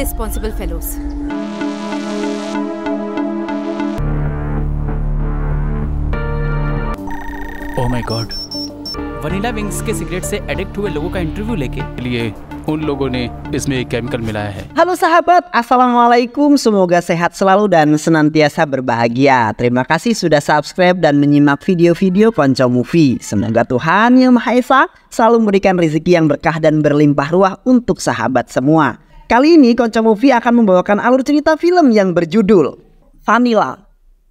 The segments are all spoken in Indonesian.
irresponsible fellows. Oh my God. Vanilla wings के cigarette से addict हुए लोगों का इंटरव्यू लेके लिए उन लोगों ने इसमें एक केमिकल मिलाया है Halo sahabat, Assalamualaikum Semoga sehat selalu dan senantiasa berbahagia Terima kasih sudah subscribe dan menyimak video-video Ponco Movie Semoga Tuhan Yang Maha Esa selalu memberikan rezeki yang berkah dan berlimpah ruah untuk sahabat semua Kali ini Konco Movie akan membawakan alur cerita film yang berjudul Vanilla.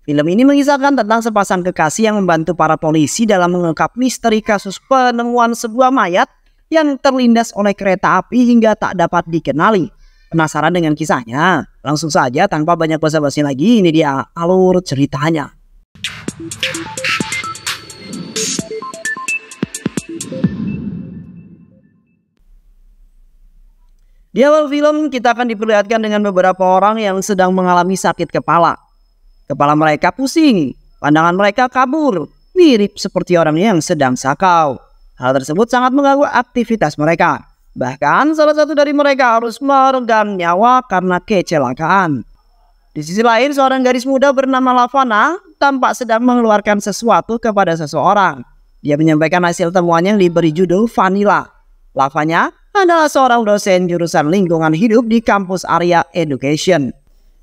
Film ini mengisahkan tentang sepasang kekasih yang membantu para polisi dalam mengungkap misteri kasus penemuan sebuah mayat yang terlindas oleh kereta api hingga tak dapat dikenali. Penasaran dengan kisahnya? Langsung saja tanpa banyak basa-basi lagi, ini dia alur ceritanya. Di awal film kita akan diperlihatkan dengan beberapa orang yang sedang mengalami sakit kepala. Kepala mereka pusing, pandangan mereka kabur, mirip seperti orang yang sedang sakau. Hal tersebut sangat mengganggu aktivitas mereka. Bahkan salah satu dari mereka harus merenggang nyawa karena kecelakaan. Di sisi lain, seorang gadis muda bernama Lavana tampak sedang mengeluarkan sesuatu kepada seseorang. Dia menyampaikan hasil temuannya yang diberi judul Vanilla. Lavanya adalah seorang dosen jurusan lingkungan hidup di kampus area education.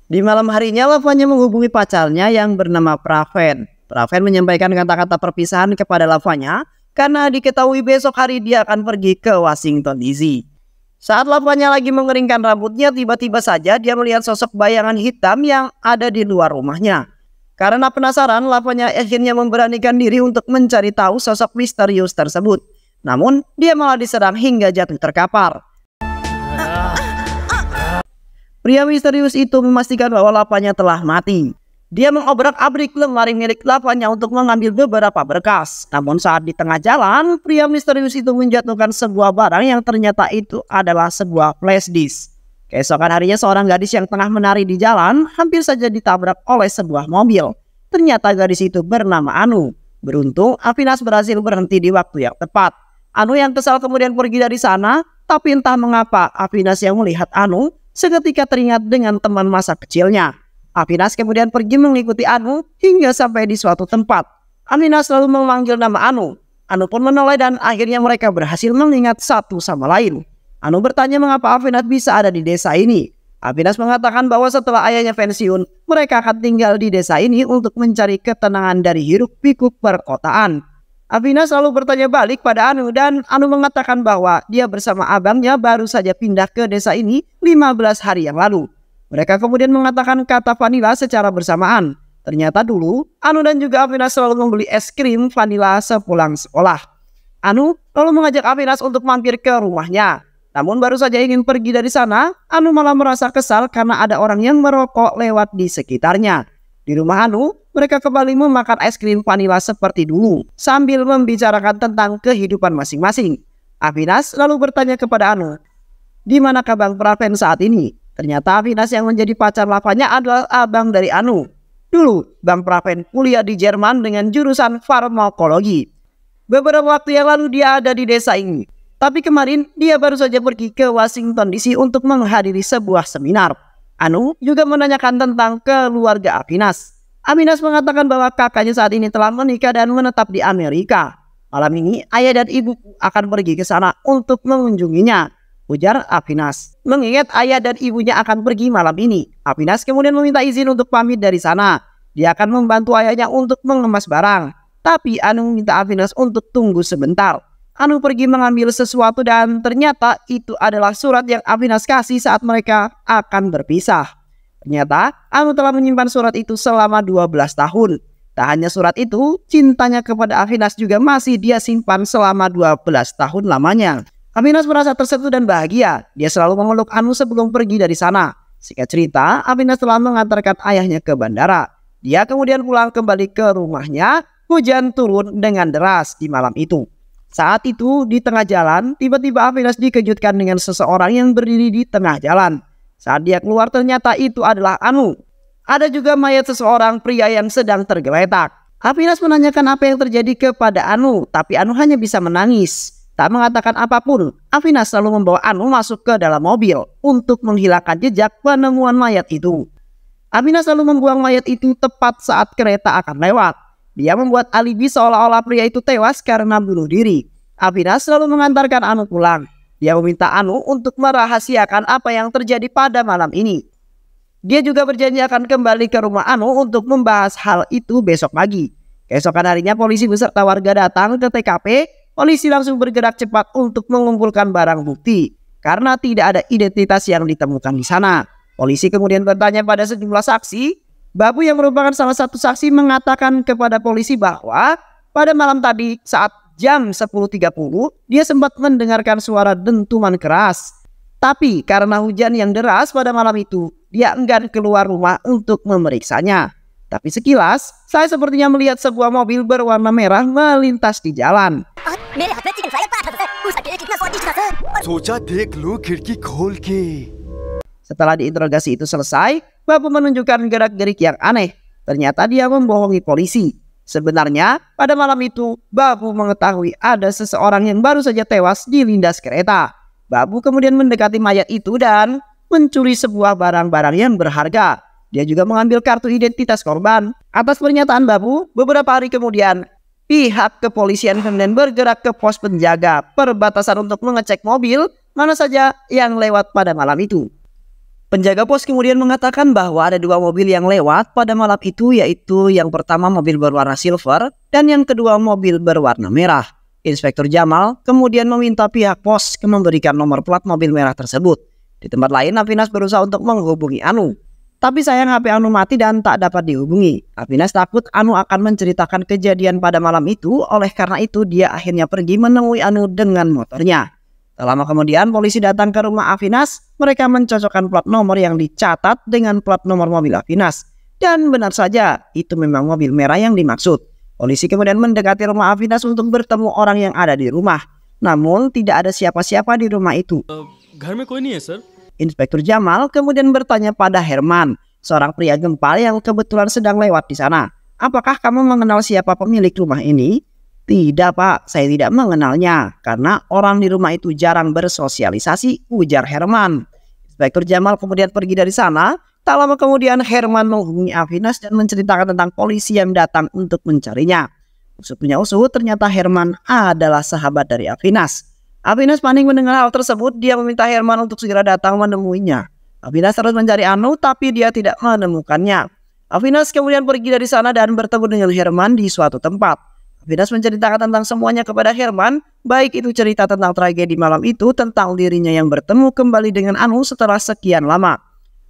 Di malam harinya, Lavanya menghubungi pacarnya yang bernama Praven. Praven menyampaikan kata-kata perpisahan kepada Lavanya karena diketahui besok hari dia akan pergi ke Washington DC. Saat Lavanya lagi mengeringkan rambutnya, tiba-tiba saja dia melihat sosok bayangan hitam yang ada di luar rumahnya. Karena penasaran, Lavanya akhirnya memberanikan diri untuk mencari tahu sosok misterius tersebut. Namun, dia malah diserang hingga jatuh terkapar. Pria misterius itu memastikan bahwa lapanya telah mati. Dia mengobrak-abrik lemari milik lapanya untuk mengambil beberapa berkas. Namun saat di tengah jalan, pria misterius itu menjatuhkan sebuah barang yang ternyata itu adalah sebuah flash disk. Keesokan harinya seorang gadis yang tengah menari di jalan hampir saja ditabrak oleh sebuah mobil. Ternyata gadis itu bernama Anu. Beruntung, Avinas berhasil berhenti di waktu yang tepat. Anu yang kesal kemudian pergi dari sana, tapi entah mengapa Apinas yang melihat Anu seketika teringat dengan teman masa kecilnya. Apinas kemudian pergi mengikuti Anu hingga sampai di suatu tempat. Apinas selalu memanggil nama Anu. Anu pun menoleh dan akhirnya mereka berhasil mengingat satu sama lain. Anu bertanya mengapa Apinas bisa ada di desa ini. Apinas mengatakan bahwa setelah ayahnya pensiun, mereka akan tinggal di desa ini untuk mencari ketenangan dari hiruk pikuk perkotaan. Abina selalu bertanya balik pada Anu dan Anu mengatakan bahwa dia bersama abangnya baru saja pindah ke desa ini 15 hari yang lalu. Mereka kemudian mengatakan kata vanila secara bersamaan. Ternyata dulu Anu dan juga Avinas selalu membeli es krim vanila sepulang sekolah. Anu lalu mengajak Avinas untuk mampir ke rumahnya. Namun baru saja ingin pergi dari sana, Anu malah merasa kesal karena ada orang yang merokok lewat di sekitarnya. Di rumah Anu, mereka kembali memakan es krim vanila seperti dulu sambil membicarakan tentang kehidupan masing-masing. Avinas lalu bertanya kepada Anu, di mana Kabang Praven saat ini? Ternyata Avinas yang menjadi pacar lavanya adalah abang dari Anu. Dulu, Bang Praven kuliah di Jerman dengan jurusan farmakologi. Beberapa waktu yang lalu dia ada di desa ini. Tapi kemarin dia baru saja pergi ke Washington DC untuk menghadiri sebuah seminar. Anu juga menanyakan tentang keluarga Aminas. Aminas mengatakan bahwa kakaknya saat ini telah menikah dan menetap di Amerika. Malam ini ayah dan ibu akan pergi ke sana untuk mengunjunginya, ujar Apinas, Mengingat ayah dan ibunya akan pergi malam ini, Apinas kemudian meminta izin untuk pamit dari sana. Dia akan membantu ayahnya untuk mengemas barang. Tapi Anu meminta Apinas untuk tunggu sebentar. Anu pergi mengambil sesuatu dan ternyata itu adalah surat yang Avinas kasih saat mereka akan berpisah. Ternyata Anu telah menyimpan surat itu selama 12 tahun. Tak hanya surat itu, cintanya kepada Avinas juga masih dia simpan selama 12 tahun lamanya. Avinas merasa tersentuh dan bahagia. Dia selalu memeluk Anu sebelum pergi dari sana. Singkat cerita, Avinas telah mengantarkan ayahnya ke bandara. Dia kemudian pulang kembali ke rumahnya. Hujan turun dengan deras di malam itu. Saat itu, di tengah jalan, tiba-tiba Avinas dikejutkan dengan seseorang yang berdiri di tengah jalan. Saat dia keluar ternyata itu adalah Anu. Ada juga mayat seseorang pria yang sedang tergeletak. Avinas menanyakan apa yang terjadi kepada Anu, tapi Anu hanya bisa menangis. Tak mengatakan apapun, Avinas selalu membawa Anu masuk ke dalam mobil untuk menghilangkan jejak penemuan mayat itu. Avinas selalu membuang mayat itu tepat saat kereta akan lewat. Dia membuat alibi seolah-olah pria itu tewas karena bunuh diri. Avina selalu mengantarkan Anu pulang. Dia meminta Anu untuk merahasiakan apa yang terjadi pada malam ini. Dia juga berjanji akan kembali ke rumah Anu untuk membahas hal itu besok pagi. Keesokan harinya polisi beserta warga datang ke TKP. Polisi langsung bergerak cepat untuk mengumpulkan barang bukti karena tidak ada identitas yang ditemukan di sana. Polisi kemudian bertanya pada sejumlah saksi Babu yang merupakan salah satu saksi mengatakan kepada polisi bahwa pada malam tadi saat jam 10.30 dia sempat mendengarkan suara dentuman keras. Tapi karena hujan yang deras pada malam itu, dia enggan keluar rumah untuk memeriksanya. Tapi sekilas, saya sepertinya melihat sebuah mobil berwarna merah melintas di jalan. Oh, setelah diinterogasi itu selesai, Babu menunjukkan gerak-gerik yang aneh. Ternyata dia membohongi polisi. Sebenarnya, pada malam itu, Babu mengetahui ada seseorang yang baru saja tewas di lindas kereta. Babu kemudian mendekati mayat itu dan mencuri sebuah barang-barang yang berharga. Dia juga mengambil kartu identitas korban. Atas pernyataan Babu, beberapa hari kemudian, pihak kepolisian kemudian bergerak ke pos penjaga perbatasan untuk mengecek mobil mana saja yang lewat pada malam itu. Penjaga pos kemudian mengatakan bahwa ada dua mobil yang lewat pada malam itu yaitu yang pertama mobil berwarna silver dan yang kedua mobil berwarna merah. Inspektur Jamal kemudian meminta pihak pos memberikan nomor plat mobil merah tersebut. Di tempat lain, Avinas berusaha untuk menghubungi Anu. Tapi sayang HP Anu mati dan tak dapat dihubungi. Avinas takut Anu akan menceritakan kejadian pada malam itu, oleh karena itu dia akhirnya pergi menemui Anu dengan motornya. Tak lama kemudian polisi datang ke rumah Afinas. mereka mencocokkan plat nomor yang dicatat dengan plat nomor mobil Afinas, Dan benar saja, itu memang mobil merah yang dimaksud. Polisi kemudian mendekati rumah Afinas untuk bertemu orang yang ada di rumah. Namun tidak ada siapa-siapa di rumah itu. Eh, Inspektur Jamal kemudian bertanya pada Herman, seorang pria gempal yang kebetulan sedang lewat di sana. Apakah kamu mengenal siapa pemilik rumah ini? Tidak pak, saya tidak mengenalnya karena orang di rumah itu jarang bersosialisasi, ujar Herman. Inspektur Jamal kemudian pergi dari sana. Tak lama kemudian Herman menghubungi Avinas dan menceritakan tentang polisi yang datang untuk mencarinya. Usut punya usut, ternyata Herman adalah sahabat dari Avinas. Avinas panik mendengar hal tersebut, dia meminta Herman untuk segera datang menemuinya. Avinas terus mencari Anu, tapi dia tidak menemukannya. Avinas kemudian pergi dari sana dan bertemu dengan Herman di suatu tempat. Vinas menceritakan tentang semuanya kepada Herman, baik itu cerita tentang tragedi malam itu, tentang dirinya yang bertemu kembali dengan Anu setelah sekian lama,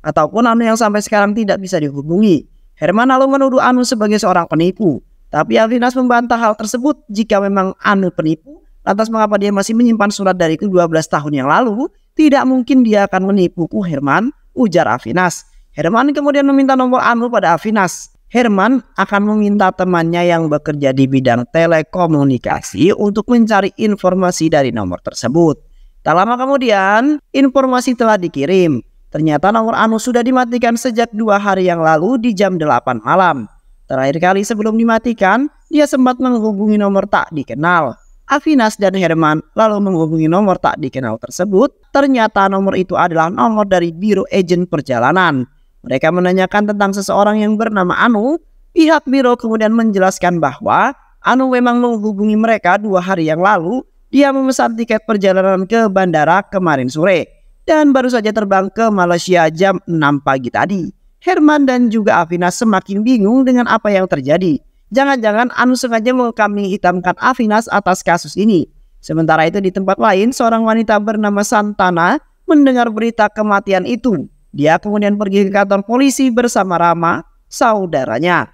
ataupun Anu yang sampai sekarang tidak bisa dihubungi. Herman lalu menuduh Anu sebagai seorang penipu, tapi Alvinas membantah hal tersebut jika memang Anu penipu, lantas mengapa dia masih menyimpan surat dari ke 12 tahun yang lalu? Tidak mungkin dia akan menipuku Herman, ujar Alvinas. Herman kemudian meminta nomor Anu pada Alvinas. Herman akan meminta temannya yang bekerja di bidang telekomunikasi untuk mencari informasi dari nomor tersebut. Tak lama kemudian, informasi telah dikirim. Ternyata nomor Anu sudah dimatikan sejak dua hari yang lalu di jam 8 malam. Terakhir kali sebelum dimatikan, dia sempat menghubungi nomor tak dikenal. Afinas dan Herman lalu menghubungi nomor tak dikenal tersebut. Ternyata nomor itu adalah nomor dari Biro Agen Perjalanan mereka menanyakan tentang seseorang yang bernama Anu. Pihak Biro kemudian menjelaskan bahwa Anu memang menghubungi mereka dua hari yang lalu. Dia memesan tiket perjalanan ke bandara kemarin sore dan baru saja terbang ke Malaysia jam 6 pagi tadi. Herman dan juga Afina semakin bingung dengan apa yang terjadi. Jangan-jangan Anu sengaja mengkami hitamkan Avinas atas kasus ini. Sementara itu di tempat lain, seorang wanita bernama Santana mendengar berita kematian itu. Dia kemudian pergi ke kantor polisi bersama Rama, saudaranya.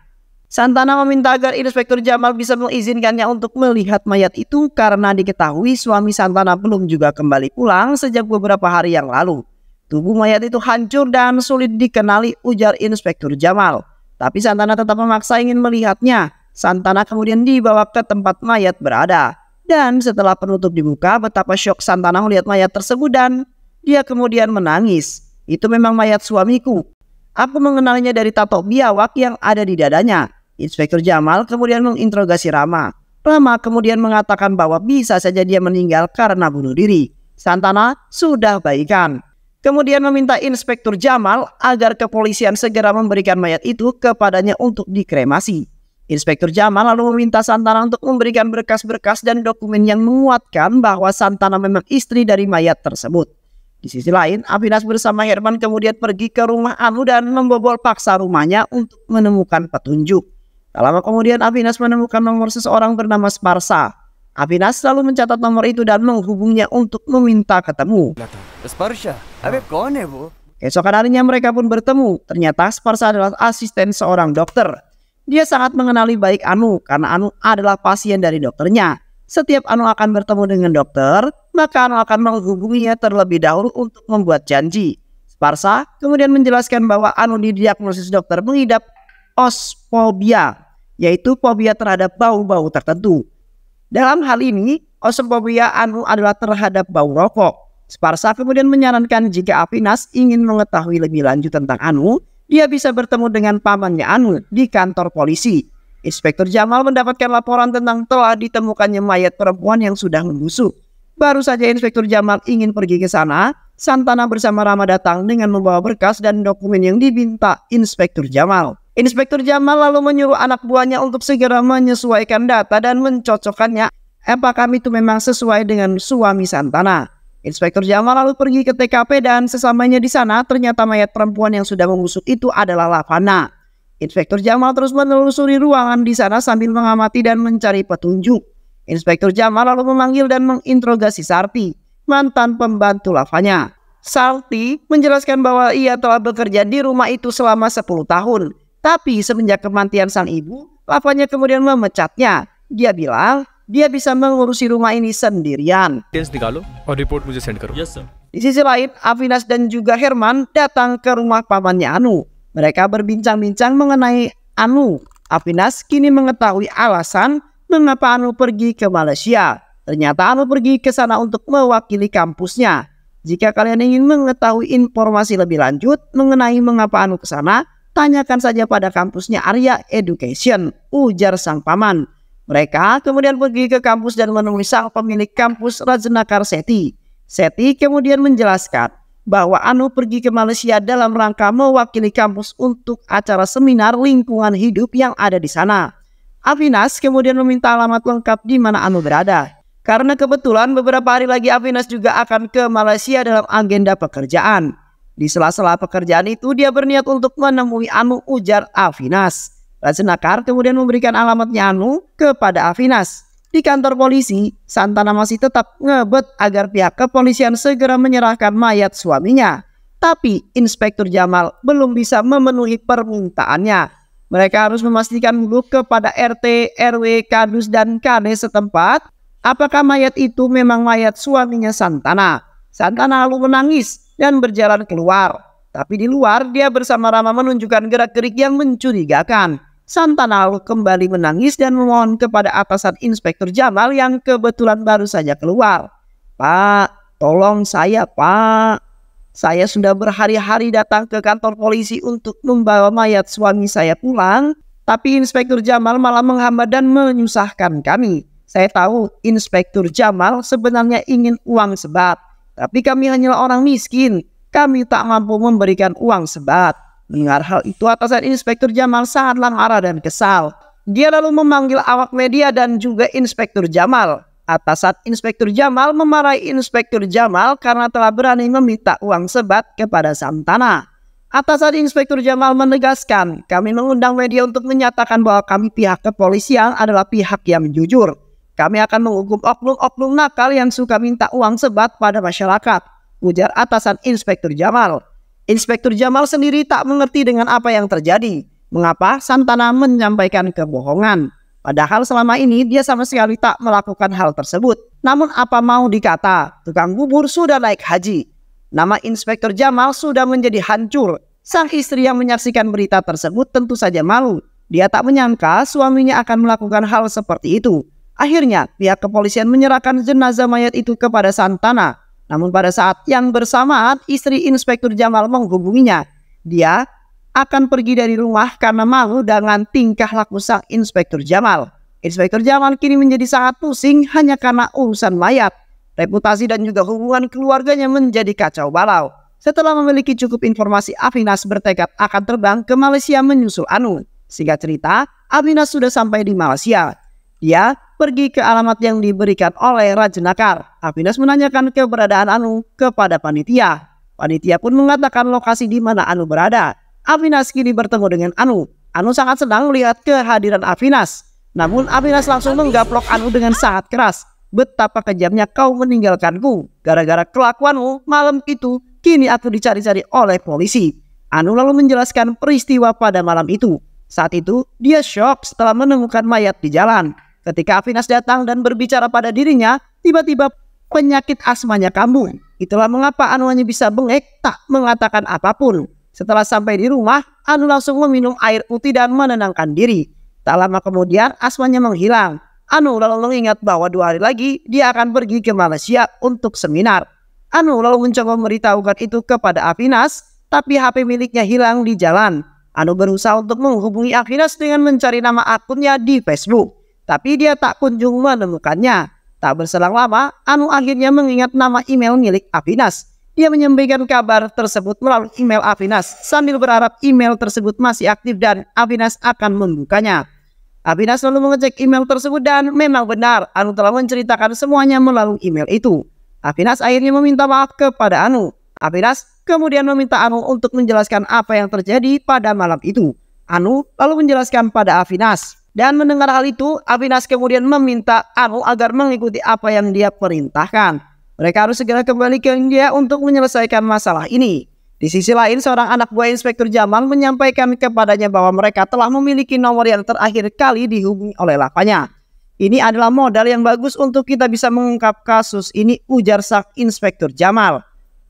Santana meminta agar Inspektur Jamal bisa mengizinkannya untuk melihat mayat itu karena diketahui suami Santana belum juga kembali pulang sejak beberapa hari yang lalu. Tubuh mayat itu hancur dan sulit dikenali ujar Inspektur Jamal. Tapi Santana tetap memaksa ingin melihatnya. Santana kemudian dibawa ke tempat mayat berada. Dan setelah penutup dibuka, betapa syok Santana melihat mayat tersebut dan dia kemudian menangis. Itu memang mayat suamiku. Aku mengenalnya dari tato biawak yang ada di dadanya. Inspektur Jamal kemudian menginterogasi Rama. Rama kemudian mengatakan bahwa bisa saja dia meninggal karena bunuh diri. Santana sudah baikan. Kemudian meminta Inspektur Jamal agar kepolisian segera memberikan mayat itu kepadanya untuk dikremasi. Inspektur Jamal lalu meminta Santana untuk memberikan berkas-berkas dan dokumen yang menguatkan bahwa Santana memang istri dari mayat tersebut. Di sisi lain, Avinas bersama Herman kemudian pergi ke rumah Anu dan membobol paksa rumahnya untuk menemukan petunjuk. Tak lama kemudian Avinas menemukan nomor seseorang bernama Sparsa. Avinas selalu mencatat nomor itu dan menghubungnya untuk meminta ketemu. Sparsa, nah. Esokan harinya mereka pun bertemu. Ternyata Sparsa adalah asisten seorang dokter. Dia sangat mengenali baik Anu karena Anu adalah pasien dari dokternya. Setiap Anu akan bertemu dengan dokter, maka anak akan menghubunginya terlebih dahulu untuk membuat janji. Sparsa kemudian menjelaskan bahwa Anu didiagnosis dokter mengidap osfobia, yaitu fobia terhadap bau-bau tertentu. Dalam hal ini, osfobia Anu adalah terhadap bau rokok. Sparsa kemudian menyarankan jika Afinas ingin mengetahui lebih lanjut tentang Anu, dia bisa bertemu dengan pamannya Anu di kantor polisi. Inspektur Jamal mendapatkan laporan tentang telah ditemukannya mayat perempuan yang sudah membusuk. Baru saja Inspektur Jamal ingin pergi ke sana, Santana bersama Rama datang dengan membawa berkas dan dokumen yang diminta Inspektur Jamal. Inspektur Jamal lalu menyuruh anak buahnya untuk segera menyesuaikan data dan mencocokkannya apakah itu memang sesuai dengan suami Santana. Inspektur Jamal lalu pergi ke TKP dan sesamanya di sana ternyata mayat perempuan yang sudah membusuk itu adalah Lavana. Inspektur Jamal terus menelusuri ruangan di sana sambil mengamati dan mencari petunjuk. Inspektur Jamal lalu memanggil dan menginterogasi Sarti, mantan pembantu lavanya. Sarti menjelaskan bahwa ia telah bekerja di rumah itu selama 10 tahun. Tapi semenjak kematian sang ibu, lavanya kemudian memecatnya. Dia bilang dia bisa mengurusi rumah ini sendirian. Oh, di sisi lain, Avinas dan juga Herman datang ke rumah pamannya Anu. Mereka berbincang-bincang mengenai Anu. Avinas kini mengetahui alasan mengapa Anu pergi ke Malaysia? Ternyata Anu pergi ke sana untuk mewakili kampusnya. Jika kalian ingin mengetahui informasi lebih lanjut mengenai mengapa Anu ke sana, tanyakan saja pada kampusnya Arya Education, ujar sang paman. Mereka kemudian pergi ke kampus dan menemui sang pemilik kampus Rajnakar Seti. Seti kemudian menjelaskan bahwa Anu pergi ke Malaysia dalam rangka mewakili kampus untuk acara seminar lingkungan hidup yang ada di sana. Avinas kemudian meminta alamat lengkap di mana Anu berada. Karena kebetulan beberapa hari lagi Avinas juga akan ke Malaysia dalam agenda pekerjaan. Di sela-sela pekerjaan itu dia berniat untuk menemui Anu ujar Avinas. Rasenakar kemudian memberikan alamatnya Anu kepada Avinas. Di kantor polisi, Santana masih tetap ngebet agar pihak kepolisian segera menyerahkan mayat suaminya. Tapi Inspektur Jamal belum bisa memenuhi permintaannya mereka harus memastikan dulu kepada RT, RW, Kadus, dan KD setempat apakah mayat itu memang mayat suaminya Santana. Santana lalu menangis dan berjalan keluar. Tapi di luar dia bersama Rama menunjukkan gerak-gerik yang mencurigakan. Santana lalu kembali menangis dan memohon kepada atasan Inspektur Jamal yang kebetulan baru saja keluar. Pak, tolong saya pak. Saya sudah berhari-hari datang ke kantor polisi untuk membawa mayat suami saya pulang, tapi Inspektur Jamal malah menghambat dan menyusahkan kami. Saya tahu Inspektur Jamal sebenarnya ingin uang sebat, tapi kami hanyalah orang miskin. Kami tak mampu memberikan uang sebat. Mendengar hal itu, atasan Inspektur Jamal sangat marah dan kesal. Dia lalu memanggil awak media dan juga Inspektur Jamal atasan Inspektur Jamal memarahi Inspektur Jamal karena telah berani meminta uang sebat kepada Santana. Atasan Inspektur Jamal menegaskan, kami mengundang media untuk menyatakan bahwa kami pihak kepolisian adalah pihak yang jujur. Kami akan menghukum oknum-oknum nakal yang suka minta uang sebat pada masyarakat, ujar atasan Inspektur Jamal. Inspektur Jamal sendiri tak mengerti dengan apa yang terjadi. Mengapa Santana menyampaikan kebohongan? Padahal selama ini dia sama sekali tak melakukan hal tersebut. Namun apa mau dikata, tukang bubur sudah naik haji. Nama Inspektur Jamal sudah menjadi hancur. Sang istri yang menyaksikan berita tersebut tentu saja malu. Dia tak menyangka suaminya akan melakukan hal seperti itu. Akhirnya, pihak kepolisian menyerahkan jenazah mayat itu kepada Santana. Namun pada saat yang bersamaan, istri Inspektur Jamal menghubunginya. Dia akan pergi dari rumah karena malu dengan tingkah laku sang Inspektur Jamal. Inspektur Jamal kini menjadi sangat pusing hanya karena urusan mayat. Reputasi dan juga hubungan keluarganya menjadi kacau balau. Setelah memiliki cukup informasi, Afinas bertekad akan terbang ke Malaysia menyusul Anu. Singkat cerita, Afinas sudah sampai di Malaysia. Dia pergi ke alamat yang diberikan oleh Raja Nakar. Afinas menanyakan keberadaan Anu kepada panitia. Panitia pun mengatakan lokasi di mana Anu berada. Avinas kini bertemu dengan Anu. Anu sangat senang melihat kehadiran Avinas. Namun Avinas langsung menggaplok Anu dengan sangat keras. Betapa kejamnya kau meninggalkanku. Gara-gara kelakuanmu malam itu, kini aku dicari-cari oleh polisi. Anu lalu menjelaskan peristiwa pada malam itu. Saat itu, dia shock setelah menemukan mayat di jalan. Ketika Avinas datang dan berbicara pada dirinya, tiba-tiba penyakit asmanya kambuh. Itulah mengapa Anu hanya bisa bengek tak mengatakan apapun. Setelah sampai di rumah, Anu langsung meminum air putih dan menenangkan diri. Tak lama kemudian asmanya menghilang. Anu lalu mengingat bahwa dua hari lagi dia akan pergi ke Malaysia untuk seminar. Anu lalu mencoba memberitahukan itu kepada Afinas, tapi HP miliknya hilang di jalan. Anu berusaha untuk menghubungi Afinas dengan mencari nama akunnya di Facebook, tapi dia tak kunjung menemukannya. Tak berselang lama, Anu akhirnya mengingat nama email milik Afinas. Ia menyampaikan kabar tersebut melalui email Avinas sambil berharap email tersebut masih aktif dan Avinas akan membukanya. Avinas lalu mengecek email tersebut dan memang benar Anu telah menceritakan semuanya melalui email itu. Avinas akhirnya meminta maaf kepada Anu. Avinas kemudian meminta Anu untuk menjelaskan apa yang terjadi pada malam itu. Anu lalu menjelaskan pada Avinas. Dan mendengar hal itu, Avinas kemudian meminta Anu agar mengikuti apa yang dia perintahkan. Mereka harus segera kembali ke India untuk menyelesaikan masalah ini. Di sisi lain, seorang anak buah Inspektur Jamal menyampaikan kepadanya bahwa mereka telah memiliki nomor yang terakhir kali dihubungi oleh lapanya. Ini adalah modal yang bagus untuk kita bisa mengungkap kasus ini, ujar sang Inspektur Jamal.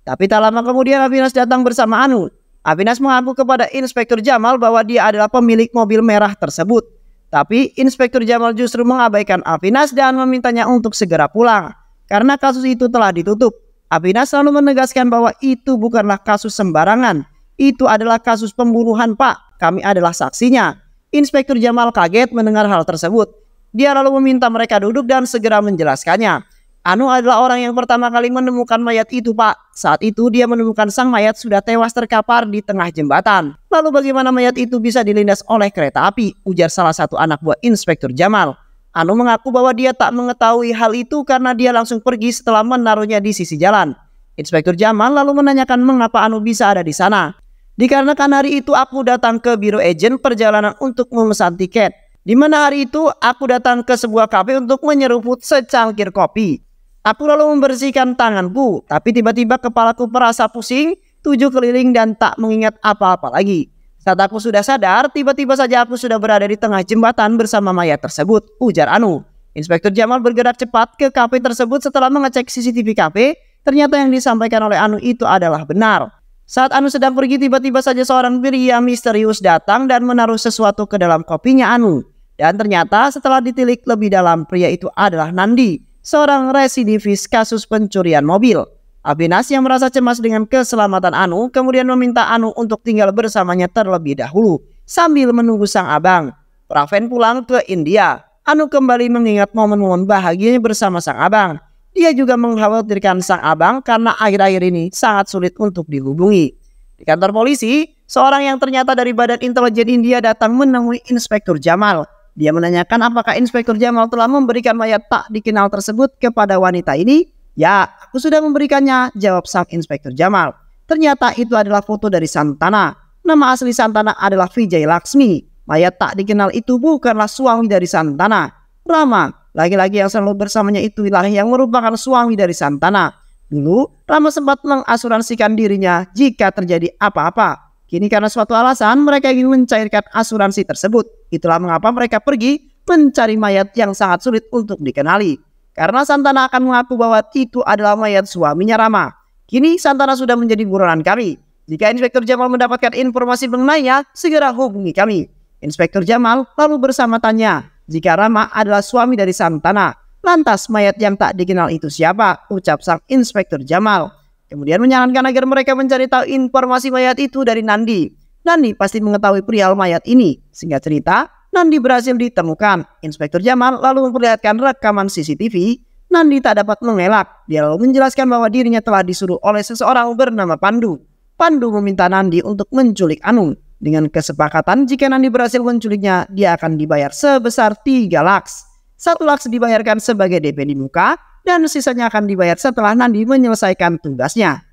Tapi tak lama kemudian Avinas datang bersama Anu. Avinas mengaku kepada Inspektur Jamal bahwa dia adalah pemilik mobil merah tersebut. Tapi Inspektur Jamal justru mengabaikan Avinas dan memintanya untuk segera pulang. Karena kasus itu telah ditutup, Abina selalu menegaskan bahwa itu bukanlah kasus sembarangan. Itu adalah kasus pembunuhan pak, kami adalah saksinya. Inspektur Jamal kaget mendengar hal tersebut. Dia lalu meminta mereka duduk dan segera menjelaskannya. Anu adalah orang yang pertama kali menemukan mayat itu, Pak. Saat itu dia menemukan sang mayat sudah tewas terkapar di tengah jembatan. Lalu bagaimana mayat itu bisa dilindas oleh kereta api? Ujar salah satu anak buah Inspektur Jamal. Anu mengaku bahwa dia tak mengetahui hal itu karena dia langsung pergi setelah menaruhnya di sisi jalan. Inspektur Jamal lalu menanyakan mengapa Anu bisa ada di sana. Dikarenakan hari itu aku datang ke biro agent perjalanan untuk memesan tiket. Di mana hari itu aku datang ke sebuah kafe untuk menyeruput secangkir kopi. Aku lalu membersihkan tanganku, tapi tiba-tiba kepalaku merasa pusing, tujuh keliling dan tak mengingat apa-apa lagi. Saat aku sudah sadar, tiba-tiba saja aku sudah berada di tengah jembatan bersama mayat tersebut, ujar Anu. Inspektur Jamal bergerak cepat ke kafe tersebut setelah mengecek CCTV kafe. Ternyata yang disampaikan oleh Anu itu adalah benar. Saat Anu sedang pergi, tiba-tiba saja seorang pria misterius datang dan menaruh sesuatu ke dalam kopinya Anu. Dan ternyata setelah ditilik lebih dalam, pria itu adalah Nandi, seorang residivis kasus pencurian mobil. Abinas yang merasa cemas dengan keselamatan Anu kemudian meminta Anu untuk tinggal bersamanya terlebih dahulu sambil menunggu sang abang. Praven pulang ke India. Anu kembali mengingat momen-momen bahagianya bersama sang abang. Dia juga mengkhawatirkan sang abang karena akhir-akhir ini sangat sulit untuk dihubungi. Di kantor polisi, seorang yang ternyata dari Badan Intelijen India datang menemui Inspektur Jamal. Dia menanyakan apakah Inspektur Jamal telah memberikan mayat tak dikenal tersebut kepada wanita ini Ya, aku sudah memberikannya, jawab sang inspektur Jamal. Ternyata itu adalah foto dari Santana. Nama asli Santana adalah Vijay Laksmi. Mayat tak dikenal itu bukanlah suami dari Santana. Rama, lagi-lagi yang selalu bersamanya itu lah yang merupakan suami dari Santana. Dulu, Rama sempat mengasuransikan dirinya jika terjadi apa-apa. Kini karena suatu alasan mereka ingin mencairkan asuransi tersebut. Itulah mengapa mereka pergi mencari mayat yang sangat sulit untuk dikenali. Karena Santana akan mengaku bahwa itu adalah mayat suaminya Rama. Kini Santana sudah menjadi buronan kami. Jika Inspektur Jamal mendapatkan informasi mengenainya, segera hubungi kami. Inspektur Jamal lalu bersama tanya, jika Rama adalah suami dari Santana, lantas mayat yang tak dikenal itu siapa? Ucap sang Inspektur Jamal. Kemudian menyarankan agar mereka mencari tahu informasi mayat itu dari Nandi. Nandi pasti mengetahui perihal mayat ini. sehingga cerita, Nandi berhasil ditemukan. Inspektur Jamal lalu memperlihatkan rekaman CCTV. Nandi tak dapat mengelak. Dia lalu menjelaskan bahwa dirinya telah disuruh oleh seseorang bernama Pandu. Pandu meminta Nandi untuk menculik Anu. Dengan kesepakatan jika Nandi berhasil menculiknya, dia akan dibayar sebesar 3 laks. Satu laks dibayarkan sebagai DP di muka, dan sisanya akan dibayar setelah Nandi menyelesaikan tugasnya.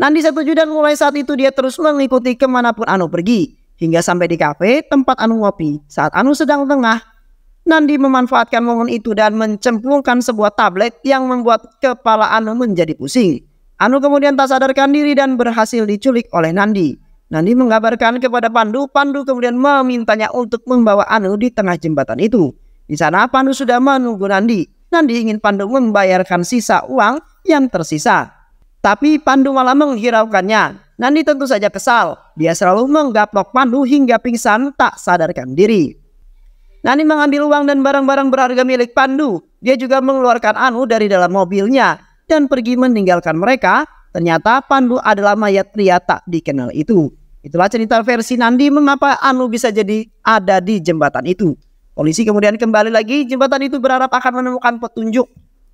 Nandi setuju dan mulai saat itu dia terus mengikuti kemanapun Anu pergi. Hingga sampai di kafe tempat Anu ngopi. Saat Anu sedang tengah, Nandi memanfaatkan momen itu dan mencemplungkan sebuah tablet yang membuat kepala Anu menjadi pusing. Anu kemudian tak sadarkan diri dan berhasil diculik oleh Nandi. Nandi mengabarkan kepada Pandu, Pandu kemudian memintanya untuk membawa Anu di tengah jembatan itu. Di sana Pandu sudah menunggu Nandi. Nandi ingin Pandu membayarkan sisa uang yang tersisa. Tapi Pandu malah menghiraukannya. Nandi tentu saja kesal. Dia selalu menggaplok Pandu hingga pingsan tak sadarkan diri. Nani mengambil uang dan barang-barang berharga milik Pandu. Dia juga mengeluarkan Anu dari dalam mobilnya dan pergi meninggalkan mereka. Ternyata Pandu adalah mayat pria tak dikenal itu. Itulah cerita versi Nandi mengapa Anu bisa jadi ada di jembatan itu. Polisi kemudian kembali lagi, jembatan itu berharap akan menemukan petunjuk.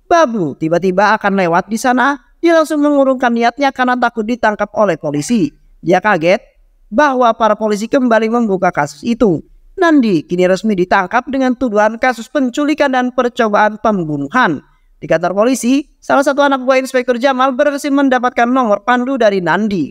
Babu tiba-tiba akan lewat di sana dia langsung mengurungkan niatnya karena takut ditangkap oleh polisi. Dia kaget bahwa para polisi kembali membuka kasus itu. Nandi kini resmi ditangkap dengan tuduhan kasus penculikan dan percobaan pembunuhan. Di kantor polisi, salah satu anak buah Inspektur Jamal berhasil mendapatkan nomor pandu dari Nandi.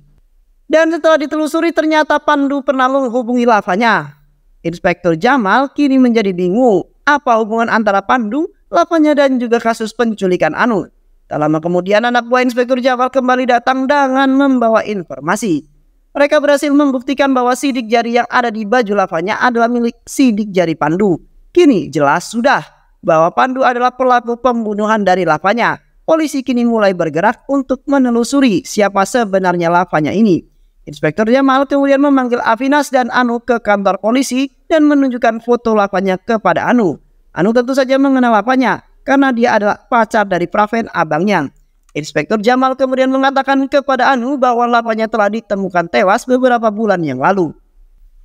Dan setelah ditelusuri ternyata Pandu pernah menghubungi lavanya. Inspektur Jamal kini menjadi bingung apa hubungan antara Pandu, lavanya dan juga kasus penculikan Anu. Tak lama kemudian anak buah Inspektur Jafar kembali datang dengan membawa informasi. Mereka berhasil membuktikan bahwa sidik jari yang ada di baju lavanya adalah milik sidik jari Pandu. Kini jelas sudah bahwa Pandu adalah pelaku pembunuhan dari lavanya. Polisi kini mulai bergerak untuk menelusuri siapa sebenarnya lavanya ini. Inspektur Jamal kemudian memanggil Avinas dan Anu ke kantor polisi dan menunjukkan foto lavanya kepada Anu. Anu tentu saja mengenal lavanya karena dia adalah pacar dari Praven abangnya. Inspektur Jamal kemudian mengatakan kepada Anu bahwa lapanya telah ditemukan tewas beberapa bulan yang lalu.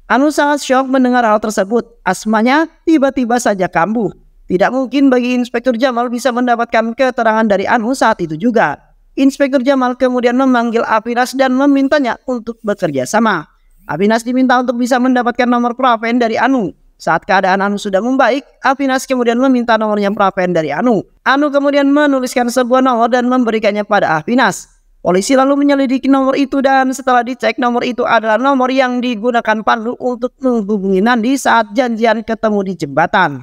Anu sangat syok mendengar hal tersebut. Asmanya tiba-tiba saja kambuh. Tidak mungkin bagi Inspektur Jamal bisa mendapatkan keterangan dari Anu saat itu juga. Inspektur Jamal kemudian memanggil Apinas dan memintanya untuk bekerja sama. Apinas diminta untuk bisa mendapatkan nomor Praven dari Anu. Saat keadaan Anu sudah membaik, Afinas kemudian meminta nomornya Praven dari Anu. Anu kemudian menuliskan sebuah nomor dan memberikannya pada Afinas. Polisi lalu menyelidiki nomor itu dan setelah dicek nomor itu adalah nomor yang digunakan Pandu untuk menghubungi Nandi saat janjian ketemu di jembatan.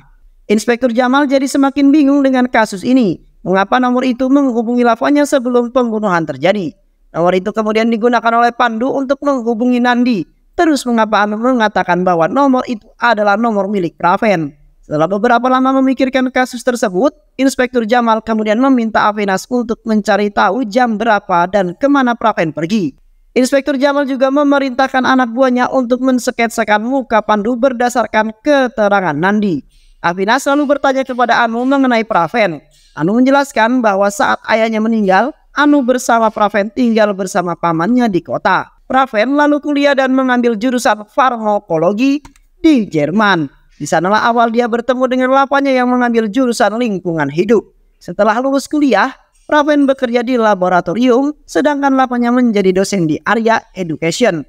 Inspektur Jamal jadi semakin bingung dengan kasus ini. Mengapa nomor itu menghubungi Lavanya sebelum pembunuhan terjadi? Nomor itu kemudian digunakan oleh Pandu untuk menghubungi Nandi Terus mengapa Anu mengatakan bahwa nomor itu adalah nomor milik Praven? Setelah beberapa lama memikirkan kasus tersebut, Inspektur Jamal kemudian meminta Avenas untuk mencari tahu jam berapa dan kemana Praven pergi. Inspektur Jamal juga memerintahkan anak buahnya untuk mensketsakan muka Pandu berdasarkan keterangan Nandi. Avenas lalu bertanya kepada Anu mengenai Praven. Anu menjelaskan bahwa saat ayahnya meninggal, Anu bersama Praven tinggal bersama pamannya di kota. Praven lalu kuliah dan mengambil jurusan farmakologi di Jerman. Di sanalah awal dia bertemu dengan lapanya yang mengambil jurusan lingkungan hidup. Setelah lulus kuliah, Praven bekerja di laboratorium, sedangkan lapannya menjadi dosen di area education.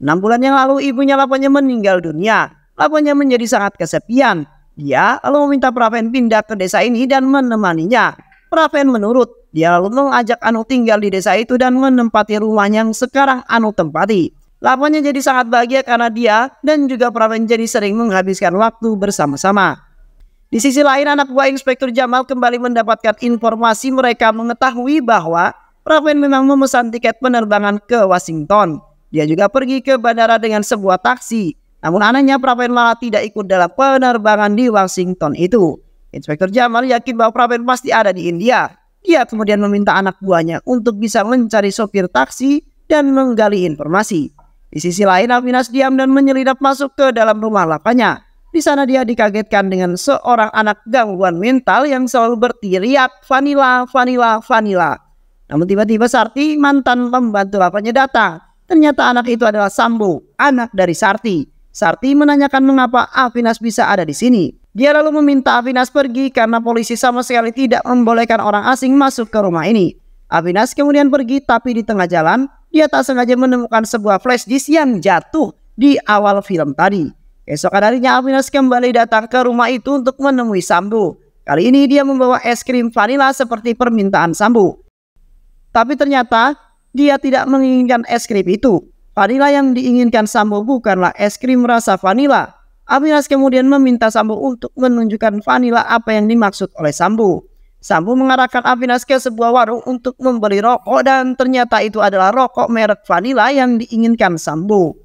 6 bulan yang lalu ibunya lapannya meninggal dunia. Lapannya menjadi sangat kesepian. Dia lalu meminta Praven pindah ke desa ini dan menemaninya. Praven menurut dia lalu mengajak Anu tinggal di desa itu dan menempati rumah yang sekarang Anu tempati. Lapannya jadi sangat bahagia karena dia dan juga Praven jadi sering menghabiskan waktu bersama-sama. Di sisi lain, anak buah Inspektur Jamal kembali mendapatkan informasi mereka mengetahui bahwa Praven memang memesan tiket penerbangan ke Washington. Dia juga pergi ke bandara dengan sebuah taksi. Namun anehnya Praven malah tidak ikut dalam penerbangan di Washington itu. Inspektur Jamal yakin bahwa Praven pasti ada di India. Dia kemudian meminta anak buahnya untuk bisa mencari sopir taksi dan menggali informasi. Di sisi lain, Alvinas diam dan menyelidap masuk ke dalam rumah lapanya. Di sana dia dikagetkan dengan seorang anak gangguan mental yang selalu berteriak vanila, vanila, vanila. Namun tiba-tiba Sarti mantan pembantu lapanya datang. Ternyata anak itu adalah Sambo, anak dari Sarti. Sarti menanyakan mengapa Alvinas bisa ada di sini. Dia lalu meminta Avinas pergi karena polisi sama sekali tidak membolehkan orang asing masuk ke rumah ini. Avinas kemudian pergi tapi di tengah jalan dia tak sengaja menemukan sebuah flash disk yang jatuh di awal film tadi. Esok harinya Avinas kembali datang ke rumah itu untuk menemui Sambu. Kali ini dia membawa es krim vanila seperti permintaan Sambu. Tapi ternyata dia tidak menginginkan es krim itu. Vanila yang diinginkan Sambu bukanlah es krim rasa vanila, Amiras kemudian meminta Sambo untuk menunjukkan Vanilla apa yang dimaksud oleh Sambo. Sambo mengarahkan Avinas ke sebuah warung untuk membeli rokok dan ternyata itu adalah rokok merek Vanilla yang diinginkan Sambo.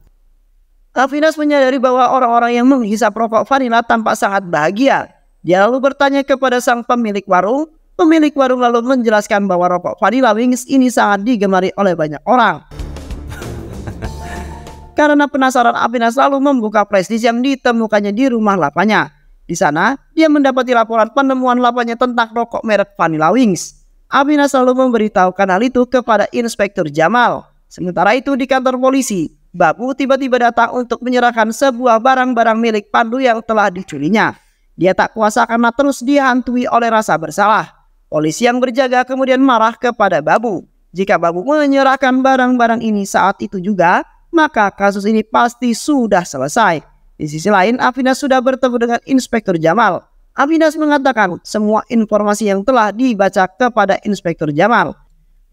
Avinas menyadari bahwa orang-orang yang menghisap rokok Vanilla tampak sangat bahagia. Dia lalu bertanya kepada sang pemilik warung. Pemilik warung lalu menjelaskan bahwa rokok Vanilla Wings ini sangat digemari oleh banyak orang. Karena penasaran Afina selalu membuka prestis yang ditemukannya di rumah lapanya. Di sana, dia mendapati laporan penemuan lapanya tentang rokok merek Vanilla Wings. Afina selalu memberitahukan hal itu kepada Inspektur Jamal. Sementara itu di kantor polisi, Babu tiba-tiba datang untuk menyerahkan sebuah barang-barang milik Pandu yang telah dicurinya. Dia tak kuasa karena terus dihantui oleh rasa bersalah. Polisi yang berjaga kemudian marah kepada Babu. Jika Babu menyerahkan barang-barang ini saat itu juga, maka kasus ini pasti sudah selesai. Di sisi lain, Afinas sudah bertemu dengan Inspektur Jamal. Afinas mengatakan semua informasi yang telah dibaca kepada Inspektur Jamal.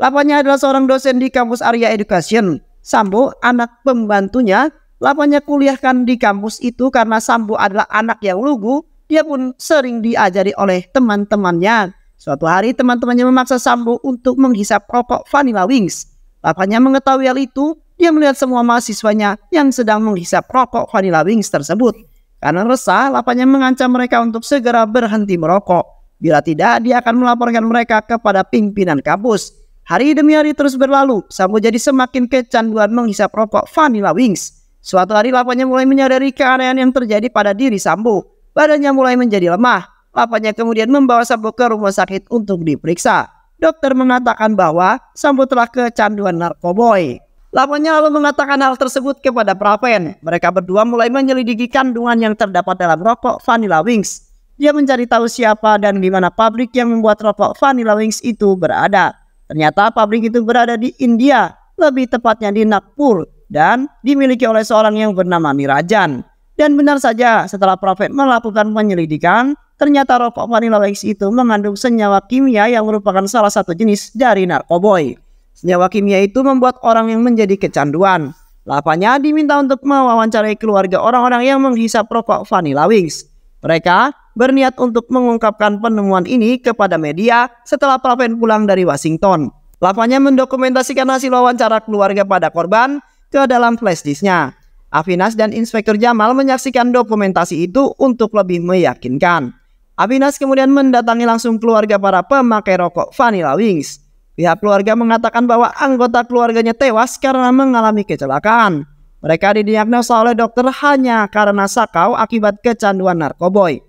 Lapannya adalah seorang dosen di kampus Arya Education. Sambo, anak pembantunya, lapannya kuliahkan di kampus itu karena Sambo adalah anak yang lugu. Dia pun sering diajari oleh teman-temannya. Suatu hari teman-temannya memaksa Sambo untuk menghisap rokok Vanilla Wings. Lapannya mengetahui hal itu, dia melihat semua mahasiswanya yang sedang menghisap rokok vanilla wings tersebut. Karena resah, lapanya mengancam mereka untuk segera berhenti merokok. Bila tidak, dia akan melaporkan mereka kepada pimpinan kampus. Hari demi hari terus berlalu, Sambo jadi semakin kecanduan menghisap rokok vanilla wings. Suatu hari lapanya mulai menyadari keanehan yang terjadi pada diri Sambo. Badannya mulai menjadi lemah. Lapanya kemudian membawa Sambo ke rumah sakit untuk diperiksa. Dokter mengatakan bahwa Sambo telah kecanduan narkoboy. Lamanya lalu mengatakan hal tersebut kepada Praven. Mereka berdua mulai menyelidiki kandungan yang terdapat dalam rokok Vanilla Wings. Dia mencari tahu siapa dan di mana pabrik yang membuat rokok Vanilla Wings itu berada. Ternyata pabrik itu berada di India, lebih tepatnya di Nagpur, dan dimiliki oleh seorang yang bernama Nirajan. Dan benar saja, setelah Praven melakukan penyelidikan, ternyata rokok Vanilla Wings itu mengandung senyawa kimia yang merupakan salah satu jenis dari narkoboy. Senyawa kimia itu membuat orang yang menjadi kecanduan. Lapanya diminta untuk mewawancarai keluarga orang-orang yang menghisap rokok Vanilla Wings. Mereka berniat untuk mengungkapkan penemuan ini kepada media setelah Praven pulang dari Washington. Lapanya mendokumentasikan hasil wawancara keluarga pada korban ke dalam flashdisknya. Avinas dan Inspektur Jamal menyaksikan dokumentasi itu untuk lebih meyakinkan. Avinas kemudian mendatangi langsung keluarga para pemakai rokok Vanilla Wings. Pihak keluarga mengatakan bahwa anggota keluarganya tewas karena mengalami kecelakaan. Mereka didiagnosa oleh dokter hanya karena sakau akibat kecanduan narkoboy.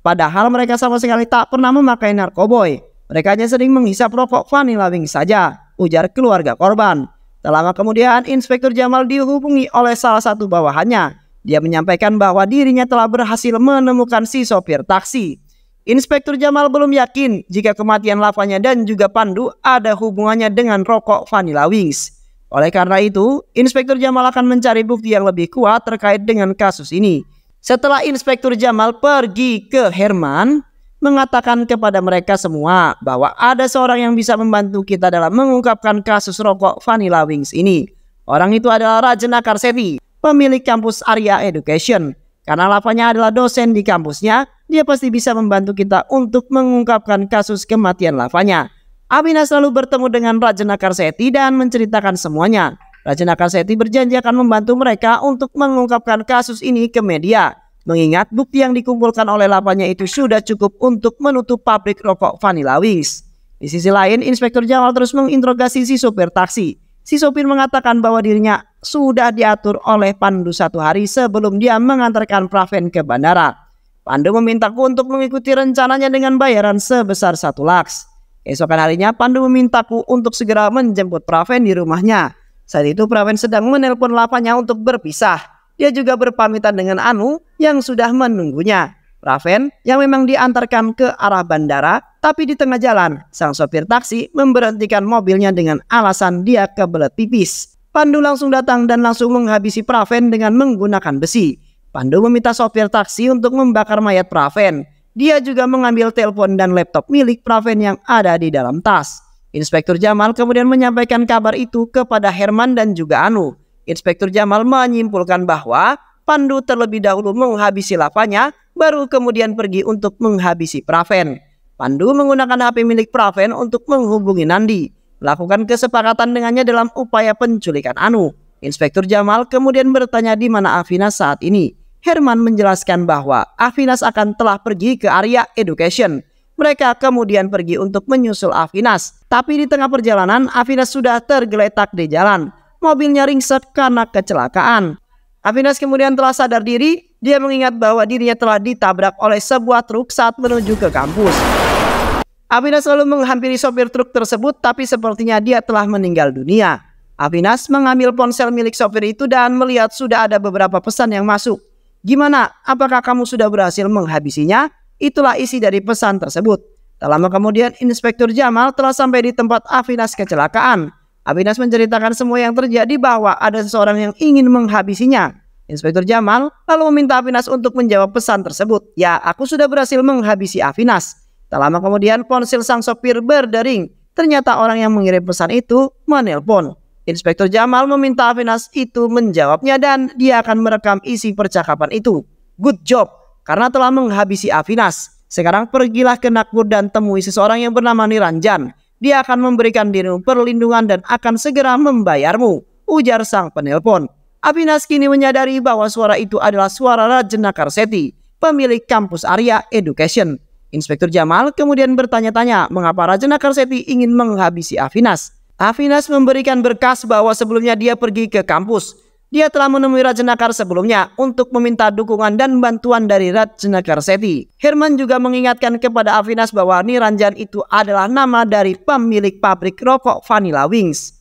Padahal mereka sama sekali tak pernah memakai narkoboy. Mereka hanya sering menghisap rokok vanilla wing saja, ujar keluarga korban. Tak lama kemudian, Inspektur Jamal dihubungi oleh salah satu bawahannya. Dia menyampaikan bahwa dirinya telah berhasil menemukan si sopir taksi. Inspektur Jamal belum yakin jika kematian lavanya dan juga Pandu ada hubungannya dengan rokok Vanilla Wings. Oleh karena itu, Inspektur Jamal akan mencari bukti yang lebih kuat terkait dengan kasus ini. Setelah Inspektur Jamal pergi ke Herman, mengatakan kepada mereka semua bahwa ada seorang yang bisa membantu kita dalam mengungkapkan kasus rokok Vanilla Wings ini. Orang itu adalah Rajna Karseti, pemilik kampus Arya Education. Karena lavanya adalah dosen di kampusnya, dia pasti bisa membantu kita untuk mengungkapkan kasus kematian lavanya. Abina selalu bertemu dengan Raja Nakarseti dan menceritakan semuanya. Raja Nakarseti berjanji akan membantu mereka untuk mengungkapkan kasus ini ke media. Mengingat bukti yang dikumpulkan oleh lavanya itu sudah cukup untuk menutup pabrik rokok Vanilla Wings. Di sisi lain, Inspektur Jamal terus menginterogasi si sopir taksi. Si sopir mengatakan bahwa dirinya sudah diatur oleh Pandu satu hari sebelum dia mengantarkan Praven ke bandara. Pandu memintaku untuk mengikuti rencananya dengan bayaran sebesar satu laks. Keesokan harinya Pandu memintaku untuk segera menjemput Praven di rumahnya. Saat itu Praven sedang menelpon lapanya untuk berpisah. Dia juga berpamitan dengan Anu yang sudah menunggunya. Praven yang memang diantarkan ke arah bandara tapi di tengah jalan sang sopir taksi memberhentikan mobilnya dengan alasan dia kebelet pipis. Pandu langsung datang dan langsung menghabisi Praven dengan menggunakan besi. Pandu meminta sopir taksi untuk membakar mayat Praven. Dia juga mengambil telepon dan laptop milik Praven yang ada di dalam tas. Inspektur Jamal kemudian menyampaikan kabar itu kepada Herman dan juga Anu. Inspektur Jamal menyimpulkan bahwa Pandu terlebih dahulu menghabisi lapanya, baru kemudian pergi untuk menghabisi Praven. Pandu menggunakan HP milik Praven untuk menghubungi Nandi, melakukan kesepakatan dengannya dalam upaya penculikan Anu. Inspektur Jamal kemudian bertanya di mana Afina saat ini. Herman menjelaskan bahwa Afinas akan telah pergi ke area education. Mereka kemudian pergi untuk menyusul Afinas. Tapi di tengah perjalanan, Afinas sudah tergeletak di jalan. Mobilnya ringsek karena kecelakaan. Afinas kemudian telah sadar diri. Dia mengingat bahwa dirinya telah ditabrak oleh sebuah truk saat menuju ke kampus. Afinas lalu menghampiri sopir truk tersebut tapi sepertinya dia telah meninggal dunia. Afinas mengambil ponsel milik sopir itu dan melihat sudah ada beberapa pesan yang masuk. Gimana? Apakah kamu sudah berhasil menghabisinya? Itulah isi dari pesan tersebut. Tak lama kemudian, Inspektur Jamal telah sampai di tempat Avinas kecelakaan. Avinas menceritakan semua yang terjadi bahwa ada seseorang yang ingin menghabisinya. Inspektur Jamal lalu meminta Avinas untuk menjawab pesan tersebut. Ya, aku sudah berhasil menghabisi Avinas. Tak lama kemudian, ponsel sang sopir berdering. Ternyata orang yang mengirim pesan itu menelpon. Inspektur Jamal meminta Avinas itu menjawabnya dan dia akan merekam isi percakapan itu. Good job, karena telah menghabisi Avinas. Sekarang pergilah ke Nakbur dan temui seseorang yang bernama Niranjan. Dia akan memberikan dirimu perlindungan dan akan segera membayarmu, ujar sang penelpon. Avinas kini menyadari bahwa suara itu adalah suara Rajna Karseti, pemilik kampus Arya Education. Inspektur Jamal kemudian bertanya-tanya mengapa Rajna Karseti ingin menghabisi Avinas. Avinas memberikan berkas bahwa sebelumnya dia pergi ke kampus. Dia telah menemui Rajenakar sebelumnya untuk meminta dukungan dan bantuan dari Rajenakar Seti. Herman juga mengingatkan kepada Avinas bahwa Niranjan itu adalah nama dari pemilik pabrik rokok Vanilla Wings.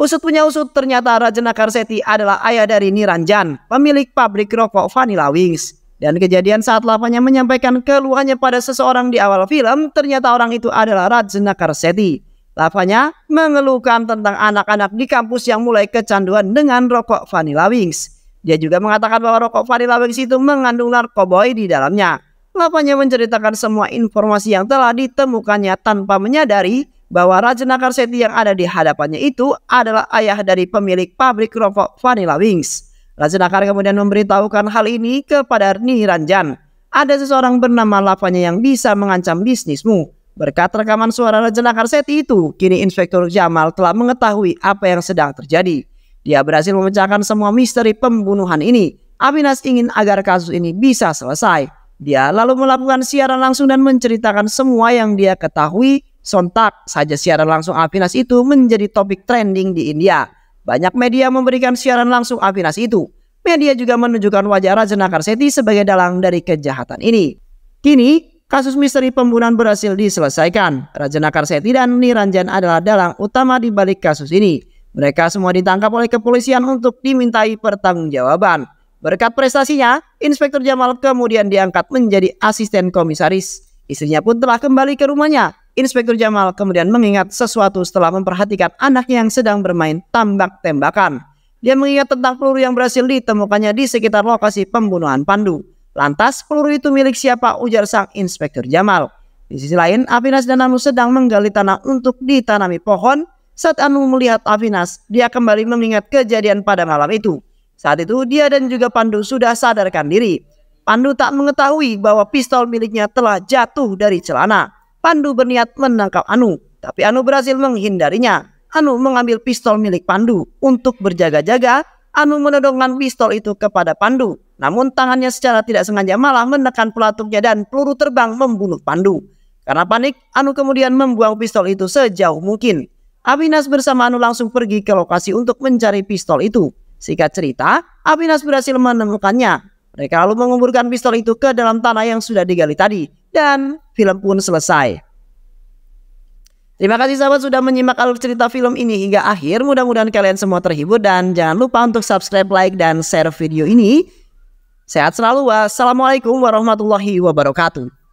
Usut punya usut ternyata Rajenakar Seti adalah ayah dari Niranjan, pemilik pabrik rokok Vanilla Wings. Dan kejadian saat lapanya menyampaikan keluhannya pada seseorang di awal film, ternyata orang itu adalah Rajenakar Seti. Lavanya mengeluhkan tentang anak-anak di kampus yang mulai kecanduan dengan rokok Vanilla Wings. Dia juga mengatakan bahwa rokok Vanilla Wings itu mengandung narkoboy di dalamnya. Lavanya menceritakan semua informasi yang telah ditemukannya tanpa menyadari bahwa Rajna Karseti yang ada di hadapannya itu adalah ayah dari pemilik pabrik rokok Vanilla Wings. Raja Nakar kemudian memberitahukan hal ini kepada Niranjan. Ada seseorang bernama Lavanya yang bisa mengancam bisnismu. Berkat rekaman suara Rajana Karseti itu, kini Inspektur Jamal telah mengetahui apa yang sedang terjadi. Dia berhasil memecahkan semua misteri pembunuhan ini. Abinas ingin agar kasus ini bisa selesai. Dia lalu melakukan siaran langsung dan menceritakan semua yang dia ketahui. Sontak saja siaran langsung Avinas itu menjadi topik trending di India. Banyak media memberikan siaran langsung Avinas itu. Media juga menunjukkan wajah Rajana Karseti sebagai dalang dari kejahatan ini. Kini, Kasus misteri pembunuhan berhasil diselesaikan. Raja Nakar Seti dan Niranjan adalah dalang utama di balik kasus ini. Mereka semua ditangkap oleh kepolisian untuk dimintai pertanggungjawaban. Berkat prestasinya, Inspektur Jamal kemudian diangkat menjadi asisten komisaris. Istrinya pun telah kembali ke rumahnya. Inspektur Jamal kemudian mengingat sesuatu setelah memperhatikan anaknya yang sedang bermain tambak-tembakan. Dia mengingat tentang peluru yang berhasil ditemukannya di sekitar lokasi pembunuhan Pandu. Lantas peluru itu milik siapa ujar sang inspektur Jamal. Di sisi lain Avinas dan Anu sedang menggali tanah untuk ditanami pohon. Saat Anu melihat Avinas dia kembali mengingat kejadian pada malam itu. Saat itu dia dan juga Pandu sudah sadarkan diri. Pandu tak mengetahui bahwa pistol miliknya telah jatuh dari celana. Pandu berniat menangkap Anu, tapi Anu berhasil menghindarinya. Anu mengambil pistol milik Pandu untuk berjaga-jaga. Anu menodongkan pistol itu kepada Pandu. Namun tangannya secara tidak sengaja malah menekan pelatuknya dan peluru terbang membunuh Pandu. Karena panik, Anu kemudian membuang pistol itu sejauh mungkin. Abinas bersama Anu langsung pergi ke lokasi untuk mencari pistol itu. Singkat cerita, Abinas berhasil menemukannya. Mereka lalu menguburkan pistol itu ke dalam tanah yang sudah digali tadi. Dan film pun selesai. Terima kasih sahabat sudah menyimak alur cerita film ini hingga akhir. Mudah-mudahan kalian semua terhibur dan jangan lupa untuk subscribe, like, dan share video ini Sehat selalu. Wassalamualaikum warahmatullahi wabarakatuh.